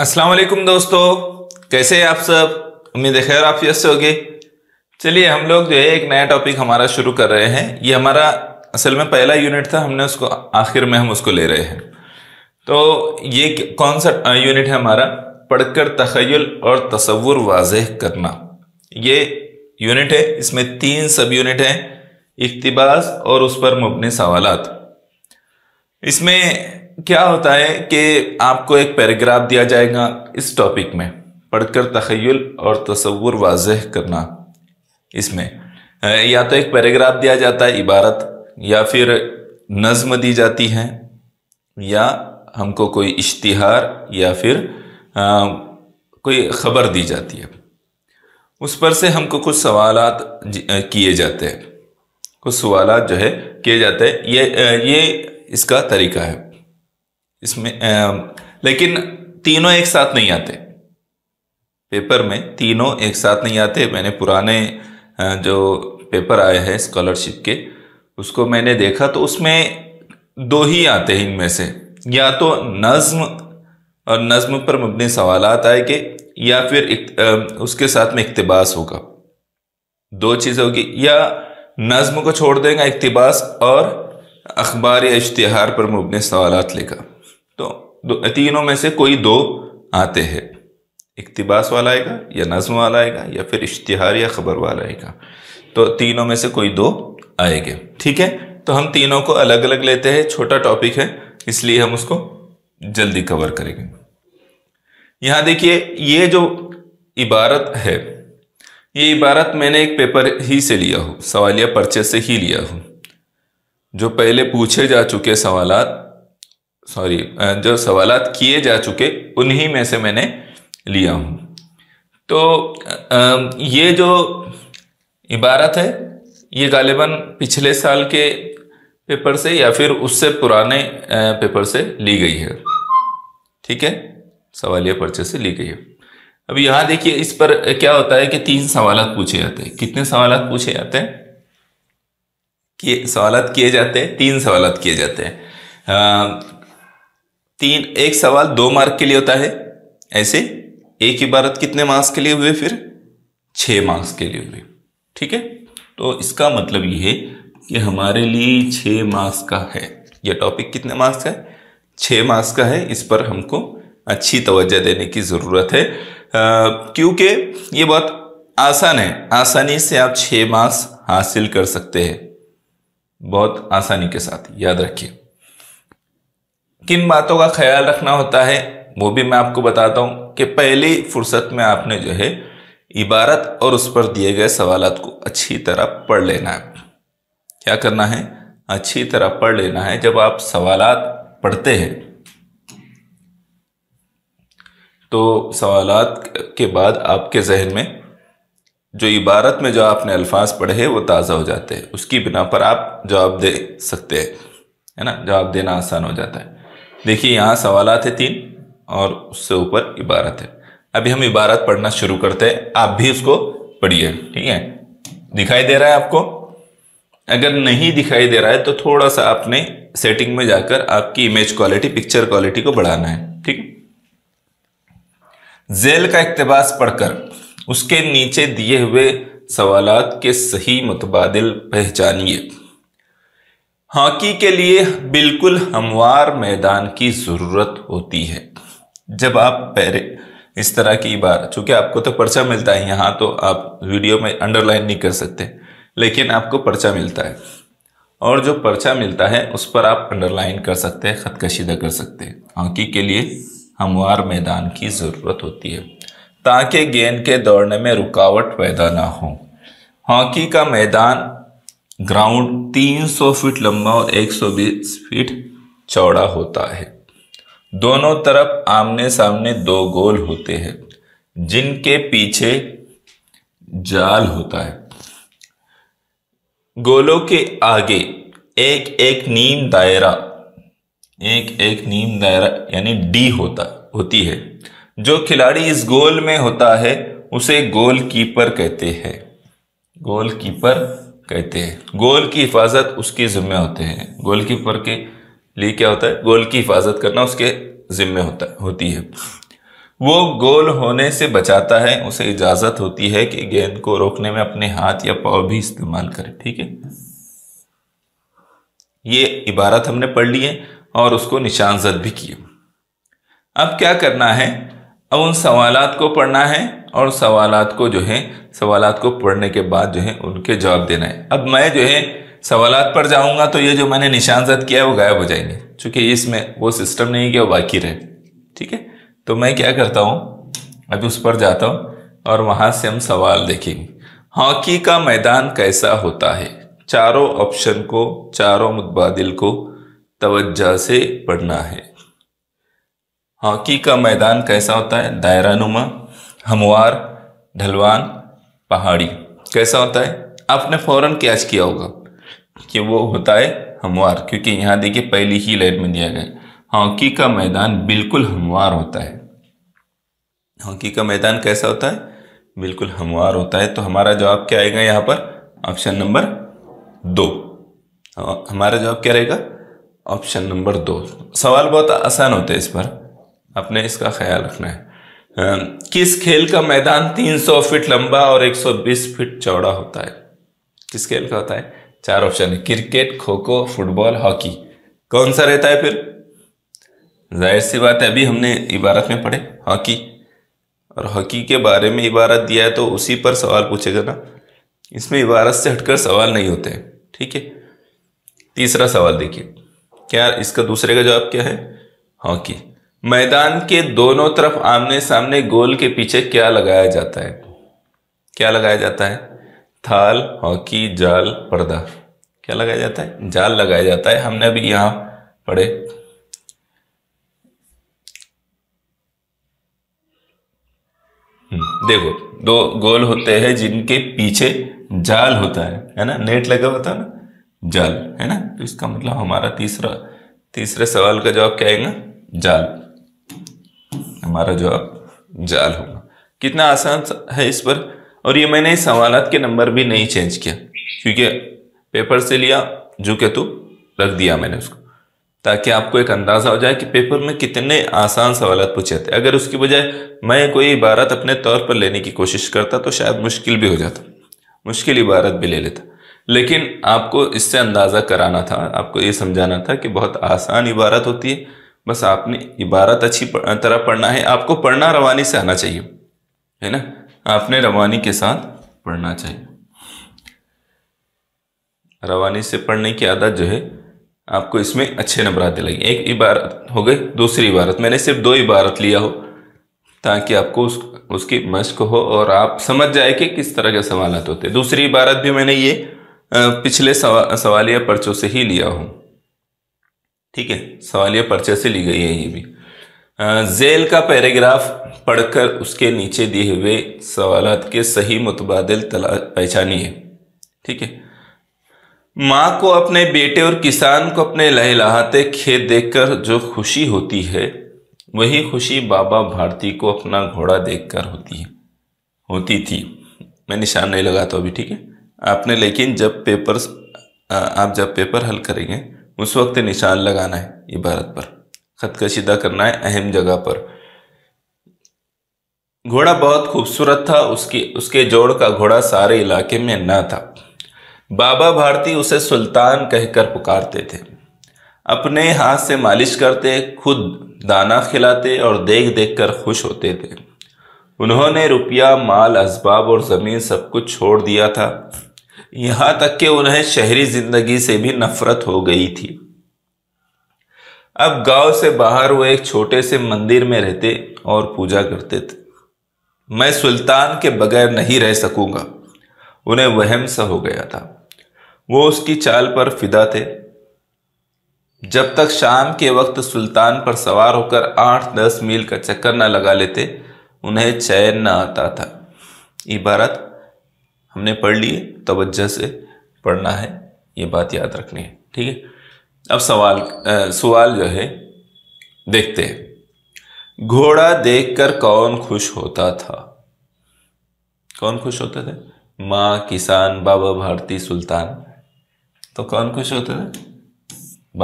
अस्सलाम वालेकुम दोस्तों कैसे हैं आप सब उम्मीद खैर आप से होगी चलिए हम लोग जो है एक नया टॉपिक हमारा शुरू कर रहे हैं ये हमारा असल में पहला यूनिट था हमने उसको आखिर में हम उसको ले रहे हैं तो ये कौन सा यूनिट है हमारा पढ़कर तखयल और तस्वुर वाजह करना ये यूनिट है इसमें तीन सब यूनिट हैं इकतबास और उस पर मुबनी सवालत इसमें क्या होता है कि आपको एक पैराग्राफ दिया जाएगा इस टॉपिक में पढ़कर तखयल और तस्वुर वाज करना इसमें या तो एक पैराग्राफ दिया जाता है इबारत या फिर नज़म दी जाती है या हमको कोई इश्तिहार या फिर आ, कोई ख़बर दी जाती है उस पर से हमको कुछ सवाल किए जाते हैं कुछ सवाल जो है किए जाते हैं ये ये इसका तरीका है इसमें आ, लेकिन तीनों एक साथ नहीं आते पेपर में तीनों एक साथ नहीं आते मैंने पुराने जो पेपर आए हैं स्कॉलरशिप के उसको मैंने देखा तो उसमें दो ही आते हैं इनमें से या तो नज़म और नज़म पर मुबनी सवाल आएंगे या फिर आ, उसके साथ में इकतबास होगा दो चीज़ होगी या नज्म को छोड़ देगा इकतबास और अखबार या इश्तहार पर मुबनी सवाल लेगा तो तीनों में से कोई दो आते हैं इकतबास वाला आएगा या नज़म वाला आएगा या फिर इश्तहार या ख़बर वाला आएगा तो तीनों में से कोई दो आएंगे ठीक है तो हम तीनों को अलग अलग लेते हैं छोटा टॉपिक है इसलिए हम उसको जल्दी कवर करेंगे यहाँ देखिए ये जो इबारत है ये इबारत मैंने एक पेपर ही से लिया हो सवालिया पर्चे से ही लिया हो जो पहले पूछे जा चुके सवालात सॉरी जो सवाल किए जा चुके उन्हीं में से मैंने लिया हूं तो ये जो इबारत है ये गालिबा पिछले साल के पेपर से या फिर उससे पुराने पेपर से ली गई है ठीक है सवालिया पर्चे से ली गई है अब यहाँ देखिए इस पर क्या होता है कि तीन सवाल पूछे जाते हैं कितने सवाल पूछे जाते हैं कि सवाल किए जाते हैं तीन सवाल किए जाते हैं तीन एक सवाल दो मार्क के लिए होता है ऐसे एक इबारत कितने मार्क्स के लिए हुए फिर छः मार्क्स के लिए हुए ठीक है तो इसका मतलब ये है कि हमारे लिए छः मार्क्स का है यह टॉपिक कितने मार्क्स का है छः मार्क्स का है इस पर हमको अच्छी तवज्जो देने की ज़रूरत है क्योंकि ये बहुत आसान है आसानी से आप छः मार्क्स हासिल कर सकते हैं बहुत आसानी के साथ याद रखिए किन बातों का ख्याल रखना होता है वो भी मैं आपको बताता हूँ कि पहली फुर्सत में आपने जो है इबारत और उस पर दिए गए सवाल को अच्छी तरह पढ़ लेना है क्या करना है अच्छी तरह पढ़ लेना है जब आप सवाल पढ़ते हैं तो सवाल के बाद आपके जहन में जो इबारत में जो आपने अल्फाज पढ़े हैं वो ताज़ा हो जाते हैं उसकी बिना पर आप जवाब दे सकते हैं है ना जवाब देना आसान हो जाता है देखिए यहाँ सवालत है तीन और उससे ऊपर इबारत है अभी हम इबारत पढ़ना शुरू करते हैं आप भी उसको पढ़िए ठीक है दिखाई दे रहा है आपको अगर नहीं दिखाई दे रहा है तो थोड़ा सा आपने सेटिंग में जाकर आपकी इमेज क्वालिटी पिक्चर क्वालिटी को बढ़ाना है ठीक जेल का इकतेबास पढ़कर उसके नीचे दिए हुए सवालात के सही मुतबादिल पहचानिए हॉकी के लिए बिल्कुल हमवार मैदान की ज़रूरत होती है जब आप पैरे इस तरह की बार चूँकि आपको तो पर्चा मिलता है यहाँ तो आप वीडियो में अंडरलाइन नहीं कर सकते लेकिन आपको पर्चा मिलता है और जो पर्चा मिलता है उस पर आप अंडरलाइन कर सकते हैं खतकशीदा कर सकते हैं हॉकी के लिए हमवार मैदान की ज़रूरत होती है ताकि गेंद के दौड़ने में रुकावट पैदा ना हो हॉकी का मैदान ग्राउंड 300 फीट लंबा और 120 फीट चौड़ा होता है दोनों तरफ आमने सामने दो गोल होते हैं जिनके पीछे जाल होता है गोलों के आगे एक एक नीम दायरा एक एक नीम दायरा यानी डी होता होती है जो खिलाड़ी इस गोल में होता है उसे गोल कीपर कहते हैं गोलकीपर कीपर कहते हैं गोल की हिफाजत उसके ज़िम्मे होते हैं कीपर के लिए क्या होता है गोल की हिफाजत करना उसके ज़िम्मे होता होती है वो गोल होने से बचाता है उसे इजाज़त होती है कि गेंद को रोकने में अपने हाथ या पाव भी इस्तेमाल करे ठीक है ये इबारत हमने पढ़ ली है और उसको निशानजद भी किए अब क्या करना है अब उन सवालात को पढ़ना है और सवाल को जो है सवाल को पढ़ने के बाद जो है उनके जवाब देना है अब मैं जो है सवाल पर जाऊँगा तो ये जो मैंने निशान जद किया है वो गायब हो जाएंगे चूँकि इसमें वो सिस्टम नहीं कि वो बाकी रहे ठीक है तो मैं क्या करता हूँ अभी उस पर जाता हूँ और वहाँ से हम सवाल देखेंगे हॉकी का मैदान कैसा होता है चारों ऑप्शन को चारों मुतबादिल को तवज्जा से पढ़ना है हॉकी का मैदान कैसा होता है दायरा नुमा हमवार ढलवान पहाड़ी कैसा होता है आपने फ़ौरन कैच किया होगा कि वो होता है हमवार क्योंकि यहाँ देखिए पहली ही लाइन में दिया गया हॉकी का मैदान बिल्कुल हमवार होता है हॉकी का मैदान कैसा होता है बिल्कुल हमवार होता है तो हमारा जवाब क्या आएगा यहाँ पर ऑप्शन नंबर दो हाँ, हमारा जवाब क्या रहेगा ऑप्शन नंबर दो सवाल बहुत आसान होते हैं इस पर आपने इसका ख्याल रखना है किस खेल का मैदान 300 फीट लंबा और 120 फीट चौड़ा होता है किस खेल का होता है चार ऑप्शन है क्रिकेट खो खो फुटबॉल हॉकी कौन सा रहता है फिर जाहिर सी बात है अभी हमने इबारत में पढ़े हॉकी और हॉकी के बारे में इबारत दिया है तो उसी पर सवाल पूछेगा ना इसमें इबारत से हटकर सवाल नहीं होते हैं ठीक है तीसरा सवाल देखिए क्या इसका दूसरे का जवाब क्या है हॉकी मैदान के दोनों तरफ आमने सामने गोल के पीछे क्या लगाया जाता है क्या लगाया जाता है थाल हॉकी जाल पर्दा क्या लगाया जाता है जाल लगाया जाता है हमने अभी यहां पढ़े हम्म, देखो दो गोल होते हैं जिनके पीछे जाल होता है है ना नेट लगा होता है ना जाल है ना तो इसका मतलब हमारा तीसरा तीसरे सवाल का जवाब क्या आएगा जाल हमारा जवाब जाल होगा कितना आसान है इस पर और ये मैंने सवाल के नंबर भी नहीं चेंज किया क्योंकि पेपर से लिया जो के तो रख दिया मैंने उसको ताकि आपको एक अंदाज़ा हो जाए कि पेपर में कितने आसान सवाल पूछे थे अगर उसकी बजाय मैं कोई इबारत अपने तौर पर लेने की कोशिश करता तो शायद मुश्किल भी हो जाता मुश्किल इबारत भी ले लेता लेकिन आपको इससे अंदाज़ा कराना था आपको ये समझाना था कि बहुत आसान इबारत होती है बस आपने इबारत अच्छी तरह पढ़ना है आपको पढ़ना रवानी से आना चाहिए है ना आपने रवानी के साथ पढ़ना चाहिए रवानी से पढ़ने की आदत जो है आपको इसमें अच्छे नंबर आते लगे एक इबारत हो गई दूसरी इबारत मैंने सिर्फ दो इबारत लिया हो ताकि आपको उस उसकी मश्क हो और आप समझ जाए कि किस तरह के सवालत होते दूसरी इबारत भी मैंने ये पिछले सवा सवालिया पर्चों से ही लिया हूँ ठीक है सवालिया पर्चे से ली गई है ये भी जेल का पैराग्राफ पढ़कर उसके नीचे दिए हुए सवाल के सही मुतबाद पहचानिए ठीक है माँ को अपने बेटे और किसान को अपने लहलाहाते खेत देखकर जो खुशी होती है वही खुशी बाबा भारती को अपना घोड़ा देखकर होती है होती थी मैं निशान नहीं लगाता तो अभी ठीक है आपने लेकिन जब पेपर आप जब पेपर हल करेंगे उस वक्त निशान लगाना है इबारत पर खत कशीदा करना है अहम जगह पर घोड़ा बहुत खूबसूरत था उसकी उसके जोड़ का घोड़ा सारे इलाके में न था बाबा भारती उसे सुल्तान कहकर पुकारते थे अपने हाथ से मालिश करते खुद दाना खिलाते और देख देख कर खुश होते थे उन्होंने रुपया माल इसबाब और ज़मीन सब कुछ छोड़ दिया था यहाँ तक कि उन्हें शहरी जिंदगी से भी नफरत हो गई थी अब गांव से बाहर वो एक छोटे से मंदिर में रहते और पूजा करते थे मैं सुल्तान के बगैर नहीं रह सकूंगा उन्हें वहम सा हो गया था वो उसकी चाल पर फिदा थे जब तक शाम के वक्त सुल्तान पर सवार होकर आठ दस मील का चक्कर न लगा लेते उन्हें चैन न आता था इबारत हमने पढ़ लिए तवज्जह से पढ़ना है ये बात याद रखनी है ठीक है अब सवाल आ, सवाल जो है देखते हैं घोड़ा देखकर कौन खुश होता था कौन खुश होते थे माँ किसान बाबा भारती सुल्तान तो कौन खुश होते थे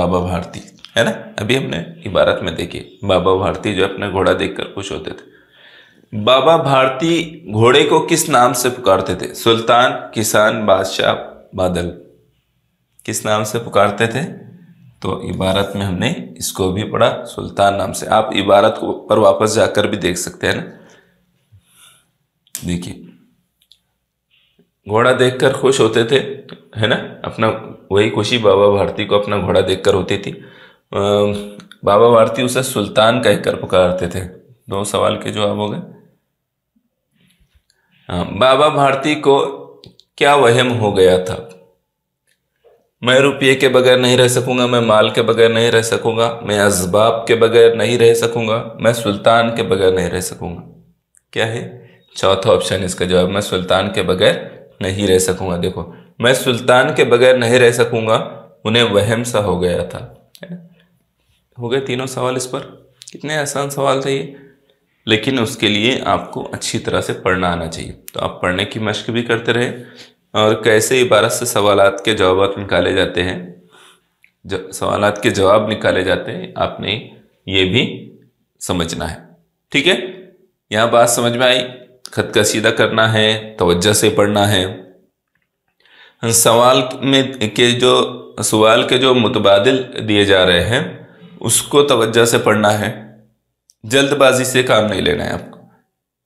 बाबा भारती है ना अभी हमने इबारत में देखी बाबा भारती जो अपना घोड़ा देखकर खुश होते थे बाबा भारती घोड़े को किस नाम से पुकारते थे सुल्तान किसान बादशाह बादल किस नाम से पुकारते थे तो इबारत में हमने इसको भी पढ़ा सुल्तान नाम से आप इबारत को पर वापस जाकर भी देख सकते हैं ना देखिए घोड़ा देखकर खुश होते थे है ना अपना वही खुशी बाबा भारती को अपना घोड़ा देखकर होती थी बाबा भारती उसे सुल्तान कहकर पुकारते थे दो सवाल के जवाब हो गए हाँ, बाबा भारती को क्या वहम हो गया था मैं रुपये के बगैर नहीं रह सकूंगा मैं माल के बगैर नहीं रह सकूंगा मैं इसबाब के बगैर नहीं रह सकूँगा मैं सुल्तान के बगैर नहीं रह सकूंगा क्या है चौथा ऑप्शन इसका जवाब मैं सुल्तान के बगैर नहीं रह सकूँगा देखो मैं सुल्तान के बगैर नहीं रह सकूँगा उन्हें वहम सा हो गया था हो गए तीनों सवाल इस पर कितने आसान सवाल थे ये लेकिन उसके लिए आपको अच्छी तरह से पढ़ना आना चाहिए तो आप पढ़ने की मशक भी करते रहे और कैसे इबारत से सवाल के जवाब निकाले जाते हैं सवाल के जवाब निकाले जाते हैं आपने ये भी समझना है ठीक है यहाँ बात समझ में आई खत का सीधा करना है तवज्जो से पढ़ना है सवाल में के जो सवाल के जो मुतबाद दिए जा रहे हैं उसको तोज्जह से पढ़ना है जल्दबाजी से काम नहीं लेना है आपको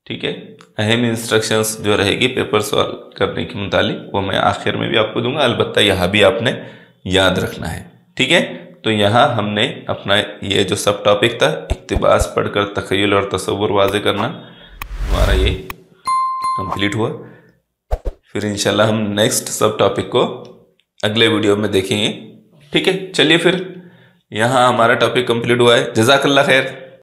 ठीक है अहम इंस्ट्रक्शंस जो रहेगी पेपर सॉल्व करने के मुतालिक वो मैं आखिर में भी आपको दूंगा अलबत्त यहाँ भी आपने याद रखना है ठीक है तो यहाँ हमने अपना ये जो सब टॉपिक था इकतबास पढ़कर तखयल और तस्वुर वाज करना हमारा ये कंप्लीट हुआ फिर इंशाल्लाह हम नेक्स्ट सब टॉपिक को अगले वीडियो में देखेंगे ठीक है चलिए फिर यहाँ हमारा टॉपिक कंप्लीट हुआ है जजाकल्ला खैर